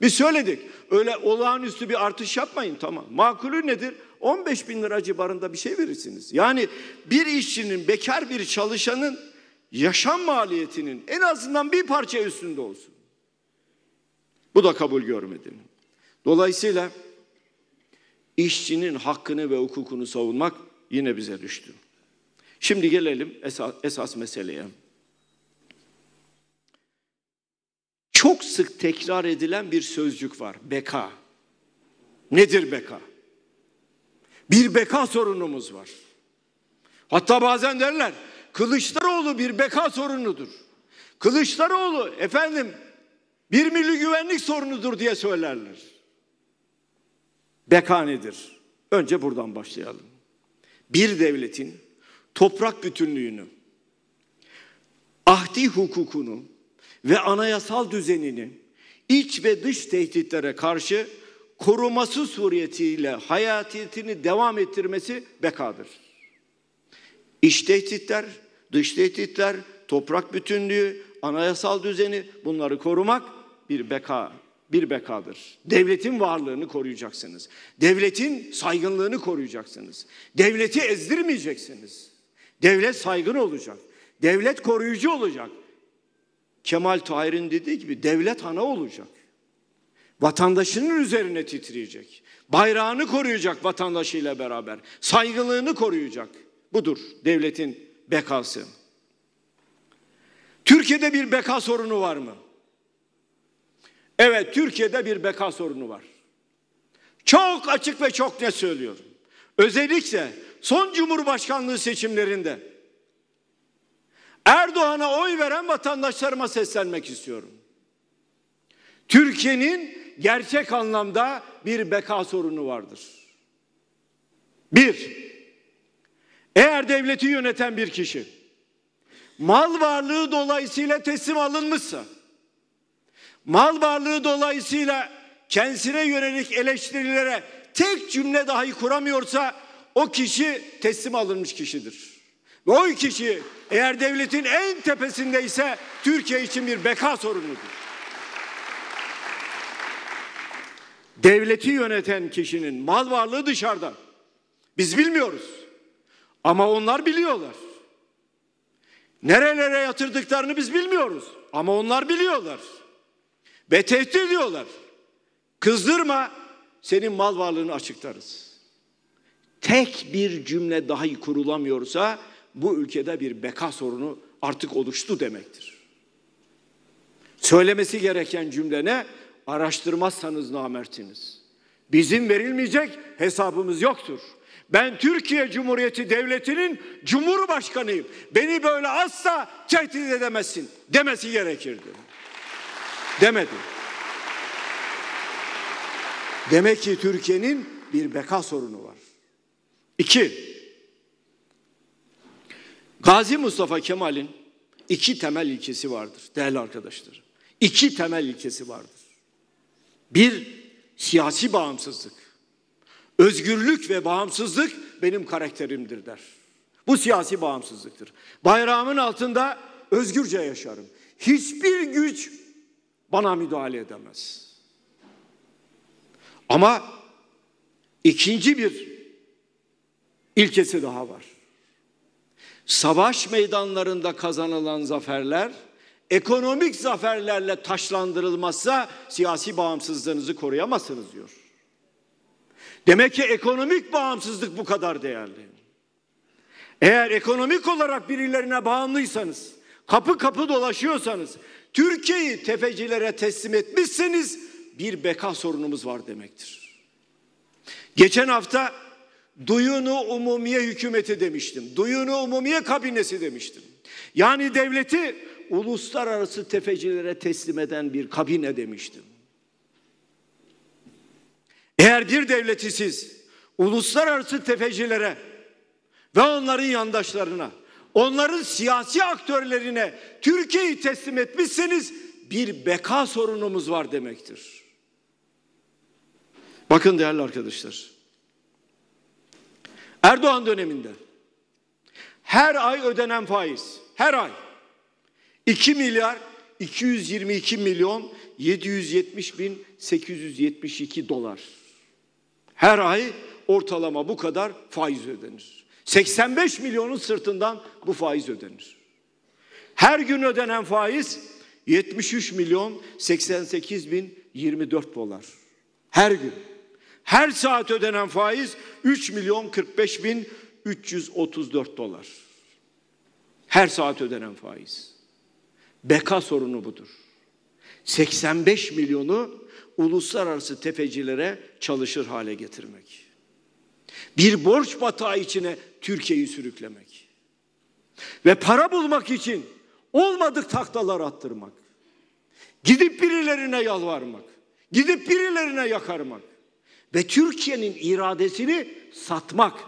Biz söyledik. Öyle olağanüstü bir artış yapmayın tamam. Makulü nedir? 15 bin lira civarında bir şey verirsiniz. Yani bir işçinin, bekar bir çalışanın yaşam maliyetinin en azından bir parça üstünde olsun. Bu da kabul görmedi. Dolayısıyla işçinin hakkını ve hukukunu savunmak yine bize düştü. Şimdi gelelim esas, esas meseleye. Çok sık tekrar edilen bir sözcük var. Beka. Nedir beka? Bir beka sorunumuz var. Hatta bazen derler Kılıçdaroğlu bir beka sorunudur. Kılıçdaroğlu efendim bir milli güvenlik sorunudur diye söylerler. Beka nedir? Önce buradan başlayalım. Bir devletin toprak bütünlüğünü, ahdi hukukunu, ve anayasal düzenini iç ve dış tehditlere karşı koruması suretiyle hayatiyetini devam ettirmesi bekadır. İç tehditler, dış tehditler, toprak bütünlüğü, anayasal düzeni bunları korumak bir beka bir bekadır. Devletin varlığını koruyacaksınız. Devletin saygınlığını koruyacaksınız. Devleti ezdirmeyeceksiniz. Devlet saygın olacak. Devlet koruyucu olacak. Kemal Tahir'in dediği gibi devlet ana olacak. Vatandaşının üzerine titreyecek. Bayrağını koruyacak vatandaşıyla beraber. Saygılığını koruyacak. Budur devletin bekası. Türkiye'de bir beka sorunu var mı? Evet, Türkiye'de bir beka sorunu var. Çok açık ve çok net söylüyorum. Özellikle son Cumhurbaşkanlığı seçimlerinde Erdoğan'a oy veren vatandaşlarıma seslenmek istiyorum. Türkiye'nin gerçek anlamda bir beka sorunu vardır. Bir, eğer devleti yöneten bir kişi mal varlığı dolayısıyla teslim alınmışsa, mal varlığı dolayısıyla kendisine yönelik eleştirilere tek cümle dahi kuramıyorsa o kişi teslim alınmış kişidir. O kişi eğer devletin en tepesinde ise Türkiye için bir beka sorunudur. Devleti yöneten kişinin mal varlığı dışarıda. Biz bilmiyoruz. Ama onlar biliyorlar. Nerelere yatırdıklarını biz bilmiyoruz. Ama onlar biliyorlar. Ve tehdit ediyorlar. Kızdırma senin mal varlığını açıklarız. Tek bir cümle dahi kurulamıyorsa bu ülkede bir beka sorunu artık oluştu demektir. Söylemesi gereken cümle ne? Araştırmazsanız namertiniz. Bizim verilmeyecek hesabımız yoktur. Ben Türkiye Cumhuriyeti Devleti'nin Cumhurbaşkanıyım. Beni böyle asla tehdit edemezsin demesi gerekirdi. Demedi. Demek ki Türkiye'nin bir beka sorunu var. İki, Gazi Mustafa Kemal'in iki temel ilkesi vardır değerli arkadaşlar. İki temel ilkesi vardır. Bir siyasi bağımsızlık. Özgürlük ve bağımsızlık benim karakterimdir der. Bu siyasi bağımsızlıktır. Bayrağımın altında özgürce yaşarım. Hiçbir güç bana müdahale edemez. Ama ikinci bir ilkesi daha var savaş meydanlarında kazanılan zaferler ekonomik zaferlerle taşlandırılmazsa siyasi bağımsızlığınızı koruyamazsınız diyor. Demek ki ekonomik bağımsızlık bu kadar değerli. Eğer ekonomik olarak birilerine bağımlıysanız, kapı kapı dolaşıyorsanız, Türkiye'yi tefecilere teslim etmişseniz bir beka sorunumuz var demektir. Geçen hafta Duyunu Umumiye Hükümeti demiştim. Duyunu Umumiye Kabinesi demiştim. Yani devleti uluslararası tefecilere teslim eden bir kabine demiştim. Eğer bir devleti siz uluslararası tefecilere ve onların yandaşlarına, onların siyasi aktörlerine Türkiye'yi teslim etmişseniz bir beka sorunumuz var demektir. Bakın değerli arkadaşlar. Erdoğan döneminde her ay ödenen faiz, her ay 2 milyar 222 milyon 770 bin 872 dolar. Her ay ortalama bu kadar faiz ödenir. 85 milyonun sırtından bu faiz ödenir. Her gün ödenen faiz 73 milyon 88 bin 24 dolar. Her gün. Her saat ödenen faiz 3 milyon 45 bin 334 dolar. Her saat ödenen faiz. Beka sorunu budur. 85 milyonu uluslararası tefecilere çalışır hale getirmek. Bir borç batağı içine Türkiye'yi sürüklemek. Ve para bulmak için olmadık taklalar attırmak. Gidip birilerine yalvarmak. Gidip birilerine yakarmak ve Türkiye'nin iradesini satmak.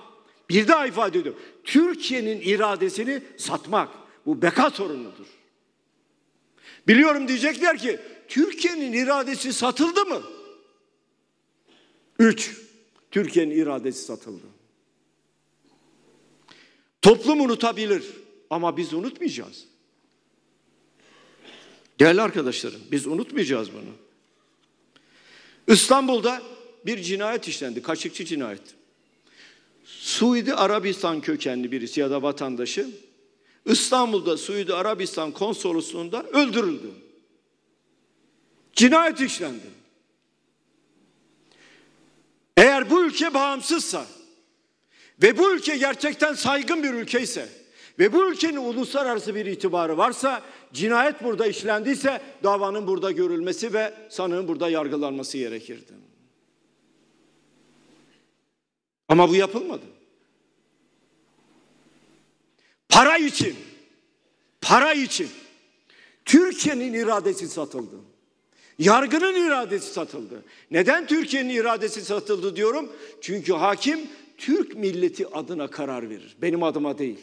Bir daha ifade ediyorum. Türkiye'nin iradesini satmak. Bu beka sorunudur. Biliyorum diyecekler ki Türkiye'nin iradesi satıldı mı? Üç, Türkiye'nin iradesi satıldı. Toplum unutabilir ama biz unutmayacağız. Değerli arkadaşlarım biz unutmayacağız bunu. İstanbul'da bir cinayet işlendi. Kaşıkçı cinayet. Suudi Arabistan kökenli birisi ya da vatandaşı İstanbul'da Suudi Arabistan konsolosluğunda öldürüldü. Cinayet işlendi. Eğer bu ülke bağımsızsa ve bu ülke gerçekten saygın bir ülke ise ve bu ülkenin uluslararası bir itibarı varsa cinayet burada işlendiyse davanın burada görülmesi ve sanığın burada yargılanması gerekirdi. Ama bu yapılmadı. Para için, para için Türkiye'nin iradesi satıldı. Yargının iradesi satıldı. Neden Türkiye'nin iradesi satıldı diyorum? Çünkü hakim Türk milleti adına karar verir. Benim adıma değil.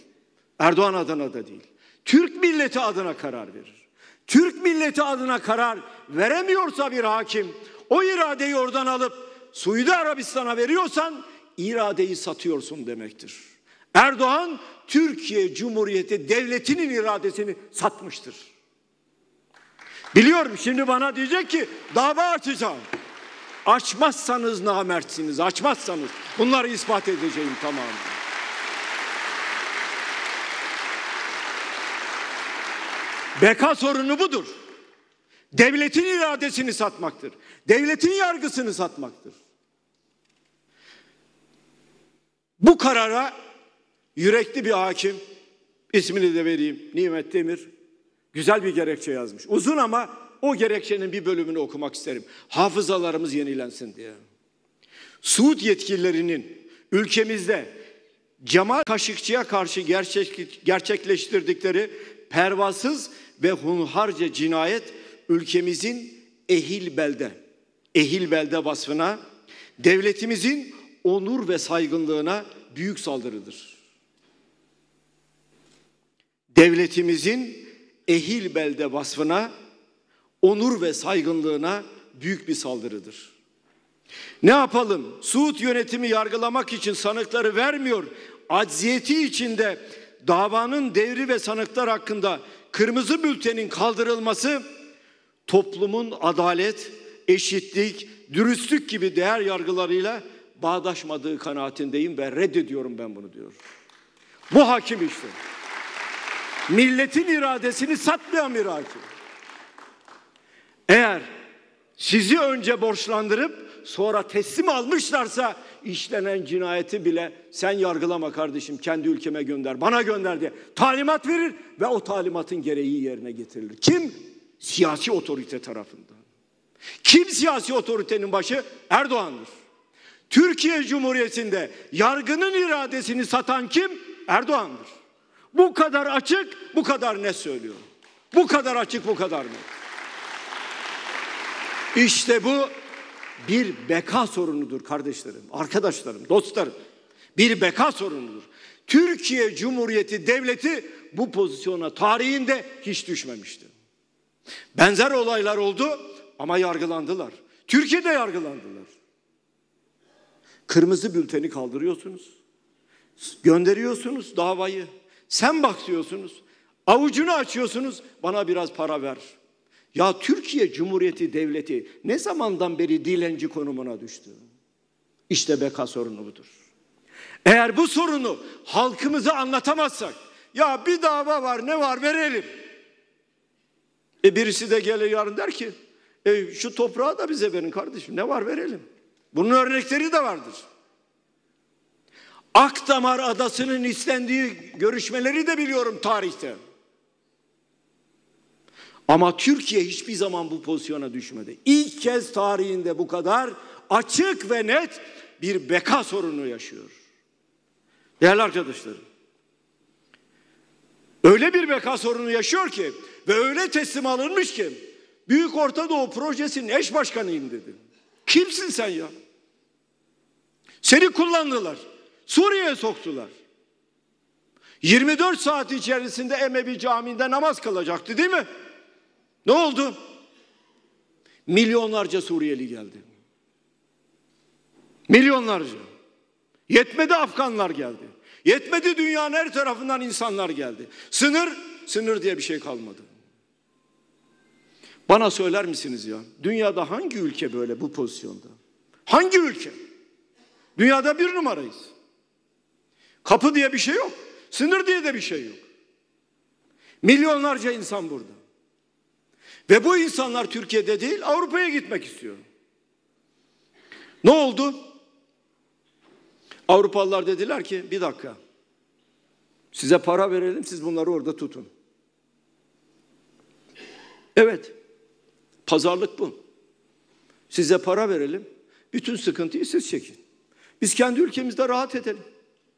Erdoğan adına da değil. Türk milleti adına karar verir. Türk milleti adına karar veremiyorsa bir hakim o iradeyi oradan alıp Suudi Arabistan'a veriyorsan iradeyi satıyorsun demektir. Erdoğan Türkiye Cumhuriyeti devletinin iradesini satmıştır. Biliyorum şimdi bana diyecek ki dava açacağım. Açmazsanız namertsiniz, açmazsanız. Bunları ispat edeceğim tamamını. Beka sorunu budur. Devletin iradesini satmaktır. Devletin yargısını satmaktır. Bu karara yürekli bir hakim, ismini de vereyim, Nimet Demir, güzel bir gerekçe yazmış. Uzun ama o gerekçenin bir bölümünü okumak isterim. Hafızalarımız yenilensin diye. Suud yetkililerinin ülkemizde Cemal Kaşıkçı'ya karşı gerçek, gerçekleştirdikleri pervasız ve hunharca cinayet ülkemizin ehil belde, ehil belde vasfına, devletimizin onur ve saygınlığına büyük saldırıdır. Devletimizin ehil belde vasfına, onur ve saygınlığına büyük bir saldırıdır. Ne yapalım? Suud yönetimi yargılamak için sanıkları vermiyor. Acziyeti içinde davanın devri ve sanıklar hakkında kırmızı bültenin kaldırılması toplumun adalet, eşitlik, dürüstlük gibi değer yargılarıyla bağdaşmadığı kanaatindeyim ve reddediyorum ben bunu diyor. Bu hakim işte. Milletin iradesini satmayan bir hakim. Eğer sizi önce borçlandırıp sonra teslim almışlarsa işlenen cinayeti bile sen yargılama kardeşim kendi ülkeme gönder bana gönder diye talimat verir ve o talimatın gereği yerine getirilir. Kim? Siyasi otorite tarafından. Kim siyasi otoritenin başı? Erdoğan'dır. Türkiye Cumhuriyeti'nde yargının iradesini satan kim? Erdoğan'dır. Bu kadar açık, bu kadar ne söylüyor? Bu kadar açık, bu kadar net. İşte bu bir beka sorunudur kardeşlerim, arkadaşlarım, dostlarım. Bir beka sorunudur. Türkiye Cumhuriyeti Devleti bu pozisyona tarihinde hiç düşmemişti. Benzer olaylar oldu ama yargılandılar. Türkiye'de yargılandılar. Kırmızı bülteni kaldırıyorsunuz. Gönderiyorsunuz davayı. Sen bak diyorsunuz. Avucunu açıyorsunuz. Bana biraz para ver. Ya Türkiye Cumhuriyeti Devleti ne zamandan beri dilenci konumuna düştü? İşte beka sorunu budur. Eğer bu sorunu halkımıza anlatamazsak, ya bir dava var ne var verelim. E birisi de gelir yarın der ki, e şu toprağı da bize verin kardeşim ne var verelim. Bunun örnekleri de vardır. Akdamar Adası'nın istendiği görüşmeleri de biliyorum tarihte. Ama Türkiye hiçbir zaman bu pozisyona düşmedi. İlk kez tarihinde bu kadar açık ve net bir beka sorunu yaşıyor. Değerli arkadaşlarım. Öyle bir beka sorunu yaşıyor ki ve öyle teslim alınmış ki Büyük Orta Doğu Projesi'nin eş başkanıyım dedi. Kimsin sen ya? Seni kullandılar. Suriye'ye soktular. 24 saat içerisinde Emevi Camii'nde namaz kılacaktı değil mi? Ne oldu? Milyonlarca Suriyeli geldi. Milyonlarca. Yetmedi Afganlar geldi. Yetmedi dünyanın her tarafından insanlar geldi. Sınır, sınır diye bir şey kalmadı. Bana söyler misiniz ya? Dünyada hangi ülke böyle bu pozisyonda? Hangi ülke? Dünyada bir numarayız. Kapı diye bir şey yok. Sınır diye de bir şey yok. Milyonlarca insan burada. Ve bu insanlar Türkiye'de değil Avrupa'ya gitmek istiyor. Ne oldu? Avrupalılar dediler ki bir dakika. Size para verelim siz bunları orada tutun. Evet. Pazarlık bu. Size para verelim. Bütün sıkıntıyı siz çekin. Biz kendi ülkemizde rahat edelim.